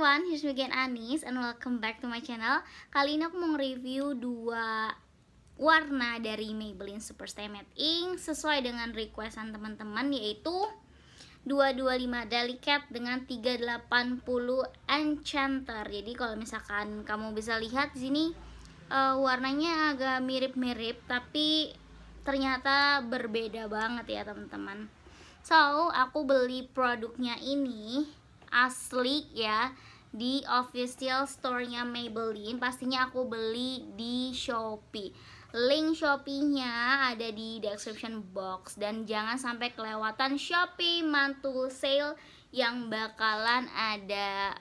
everyone, here's me again Anis and welcome back to my channel Kali ini aku mau review dua warna dari Maybelline Superstay Matte Ink Sesuai dengan requestan teman-teman yaitu 225 Delicate dengan 380 Enchanter Jadi kalau misalkan kamu bisa lihat di sini uh, warnanya agak mirip-mirip tapi ternyata berbeda banget ya teman-teman So, aku beli produknya ini asli ya di official store-nya Maybelline pastinya aku beli di Shopee link Shopee-nya ada di description box dan jangan sampai kelewatan Shopee mantul sale yang bakalan ada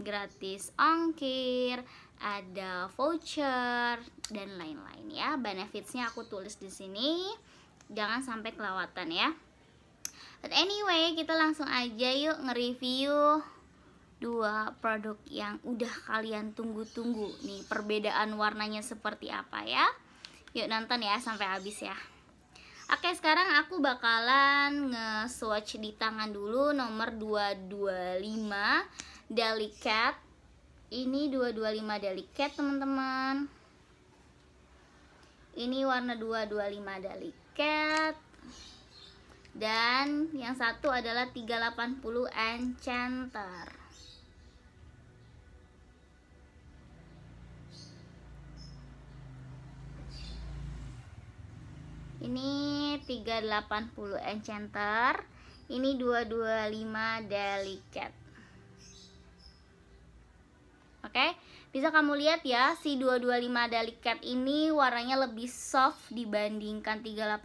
gratis ongkir ada voucher dan lain-lain ya benefitsnya aku tulis di sini jangan sampai kelewatan ya But anyway, kita langsung aja yuk nge-review dua produk yang udah kalian tunggu-tunggu nih perbedaan warnanya seperti apa ya yuk nonton ya sampai habis ya oke sekarang aku bakalan nge-swatch di tangan dulu nomor 225 delicate ini 225 delicate teman-teman ini warna 225 delicate dan yang satu adalah 380 enchanter ini 380 enchanter ini 225 delicate oke okay? Bisa kamu lihat ya, si 225 delicate ini warnanya lebih soft dibandingkan 380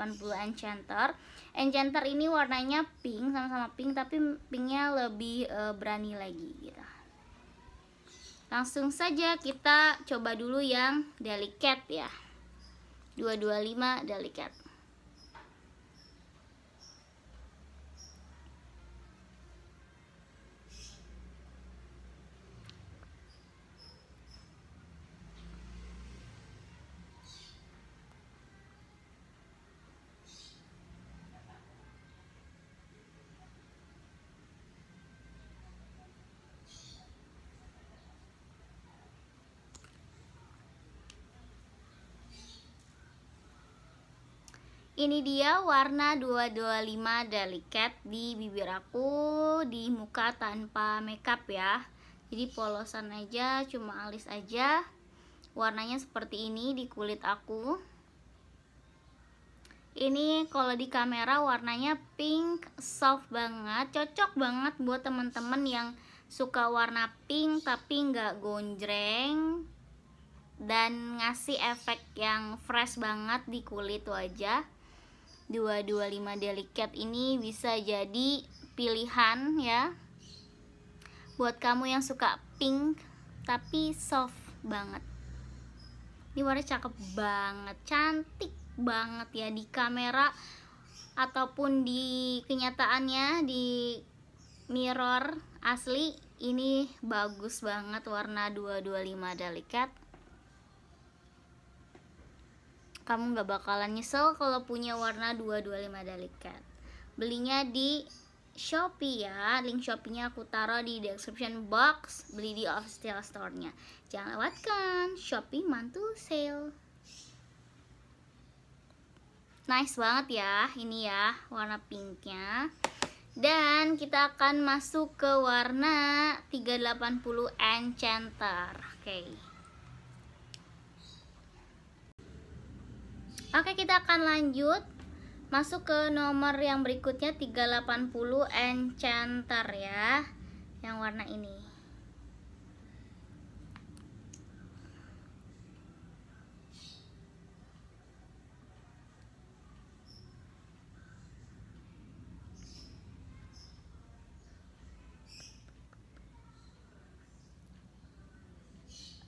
Enchanter. Enchanter ini warnanya pink, sama-sama pink, tapi pinknya lebih e, berani lagi gitu. Langsung saja kita coba dulu yang delicate ya. 225 delicate ini dia warna 225 delicate di bibir aku di muka tanpa makeup ya jadi polosan aja cuma alis aja warnanya seperti ini di kulit aku ini kalau di kamera warnanya pink soft banget cocok banget buat teman-teman yang suka warna pink tapi nggak gonjreng dan ngasih efek yang fresh banget di kulit wajah 225 delicate ini bisa jadi pilihan ya buat kamu yang suka pink tapi soft banget ini warna cakep banget cantik banget ya di kamera ataupun di kenyataannya di mirror asli ini bagus banget warna 225 delicate. Kamu nggak bakalan nyesel kalau punya warna 225 delicate Belinya di Shopee ya. Link Shopee-nya aku taruh di description box. Beli di official store-nya. Jangan lewatkan. Shopee mantul sale. Nice banget ya. Ini ya warna pinknya. Dan kita akan masuk ke warna 380 Enchanter. Oke. Okay. Oke, kita akan lanjut masuk ke nomor yang berikutnya 380 enchanter ya. Yang warna ini.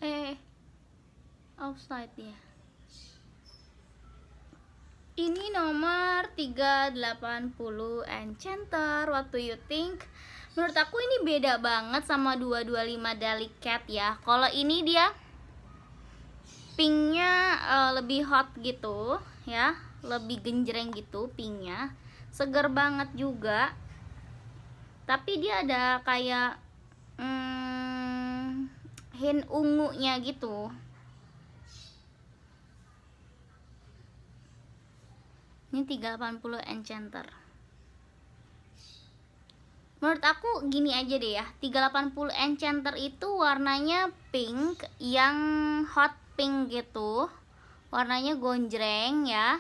eh offside ya ini nomor 380 Enchanter What do you think? Menurut aku ini beda banget sama 225 Delicate ya Kalau ini dia pinknya uh, lebih hot gitu ya Lebih genjreng gitu pinknya Seger banget juga Tapi dia ada kayak hmm, hint ungunya gitu ini 380 enchanter menurut aku gini aja deh ya 380 enchanter itu warnanya pink yang hot pink gitu warnanya gonjreng ya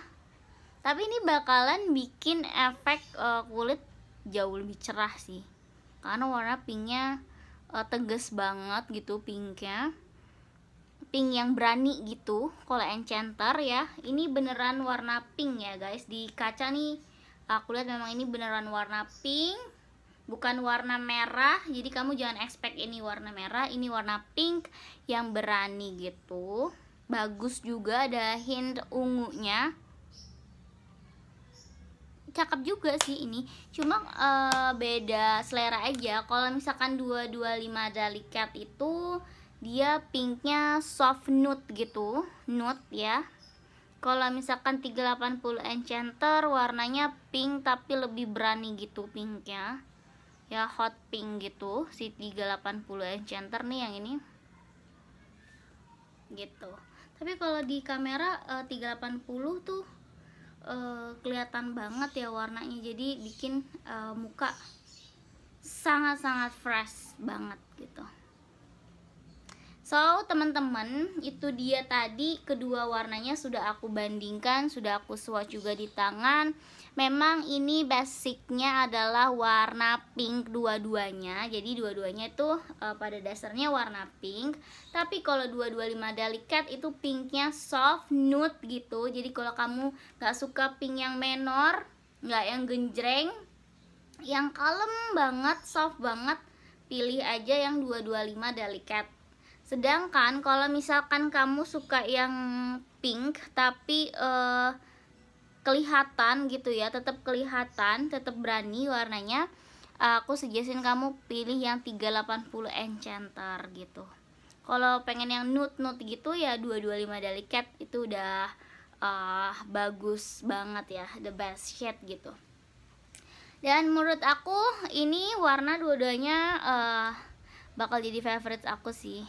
tapi ini bakalan bikin efek uh, kulit jauh lebih cerah sih karena warna pinknya uh, tegas banget gitu pinknya pink yang berani gitu kalau enchanter ya ini beneran warna pink ya guys di kaca nih aku lihat memang ini beneran warna pink bukan warna merah jadi kamu jangan expect ini warna merah ini warna pink yang berani gitu bagus juga ada hint ungunya cakep juga sih ini cuma uh, beda selera aja kalau misalkan 225 likat itu dia pinknya soft nude gitu nude ya kalau misalkan 380 enchanter warnanya pink tapi lebih berani gitu pinknya ya hot pink gitu si 380 enchanter nih yang ini gitu tapi kalau di kamera e, eh, 380 tuh e, kelihatan banget ya warnanya jadi bikin e, muka sangat-sangat fresh banget gitu So, teman-teman, itu dia tadi kedua warnanya sudah aku bandingkan, sudah aku swatch juga di tangan. Memang ini basicnya adalah warna pink dua-duanya. Jadi dua-duanya itu uh, eh, pada dasarnya warna pink. Tapi kalau 225 delicate itu pinknya soft nude gitu. Jadi kalau kamu gak suka pink yang menor, gak yang genjreng, yang kalem banget, soft banget, pilih aja yang 225 delicate Sedangkan kalau misalkan kamu suka yang pink tapi uh, kelihatan gitu ya, tetap kelihatan, tetap berani warnanya, aku suggestin kamu pilih yang 380 enchanter gitu. Kalau pengen yang nude-nude gitu ya 225 delicate itu udah uh, bagus banget ya, the best shade gitu. Dan menurut aku ini warna dua-duanya uh, bakal jadi favorite aku sih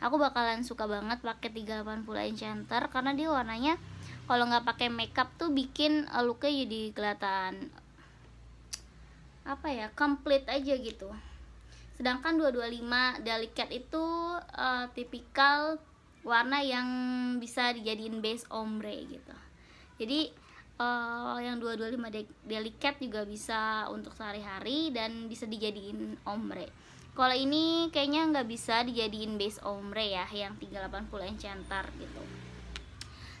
aku bakalan suka banget pakai 380 enchanter karena dia warnanya kalau nggak pakai makeup tuh bikin eh, looknya jadi kelihatan apa ya complete aja gitu sedangkan 225 delicate itu uh, tipikal warna yang bisa dijadiin base ombre gitu jadi uh, yang 225 delicate juga bisa untuk sehari-hari dan bisa dijadiin ombre kalau ini kayaknya nggak bisa dijadiin base ombre ya yang 380 enchanter gitu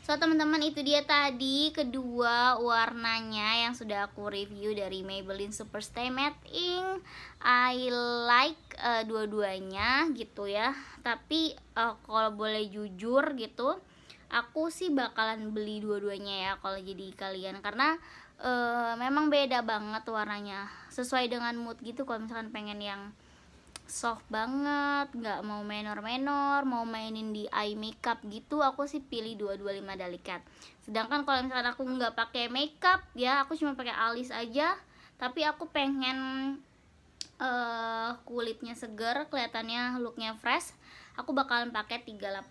so teman-teman itu dia tadi kedua warnanya yang sudah aku review dari Maybelline Superstay Matte Ink I like uh, dua-duanya gitu ya tapi uh, kalau boleh jujur gitu aku sih bakalan beli dua-duanya ya kalau jadi kalian karena uh, memang beda banget warnanya sesuai dengan mood gitu kalau misalkan pengen yang soft banget nggak mau menor-menor mau mainin di eye makeup gitu aku sih pilih 225 delicate. sedangkan kalau misalkan aku nggak pakai makeup ya aku cuma pakai alis aja tapi aku pengen uh, kulitnya segar, kelihatannya looknya fresh aku bakalan pakai 380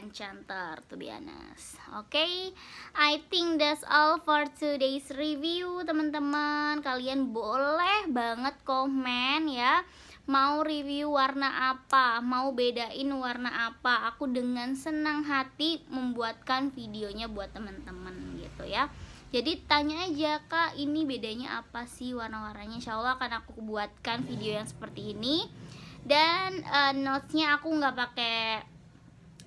enchanter to be honest oke okay? I think that's all for today's review teman-teman kalian boleh banget komen ya mau review warna apa, mau bedain warna apa. Aku dengan senang hati membuatkan videonya buat teman-teman gitu ya. Jadi tanya aja kak ini bedanya apa sih warna-warnanya Insya Allah akan aku buatkan video yang seperti ini Dan uh, notesnya aku nggak pakai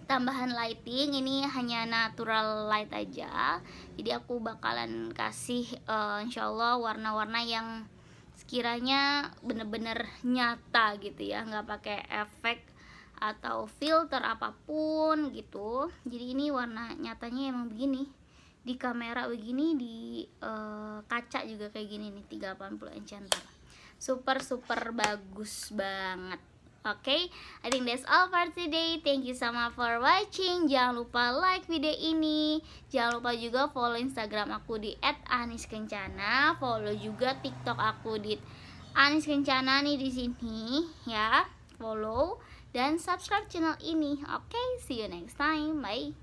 tambahan lighting Ini hanya natural light aja Jadi aku bakalan kasih uh, insya Allah warna-warna yang kiranya bener-bener nyata gitu ya nggak pakai efek atau filter apapun gitu jadi ini warna nyatanya emang begini di kamera begini di e, kaca juga kayak gini nih 380 enchanter super super bagus banget Oke, okay? I think that's all for today. Thank you so much for watching. Jangan lupa like video ini. Jangan lupa juga follow Instagram aku di @aniskencana. Follow juga TikTok aku di Aniskencana nih di sini ya. Follow dan subscribe channel ini. Oke, okay? see you next time. Bye.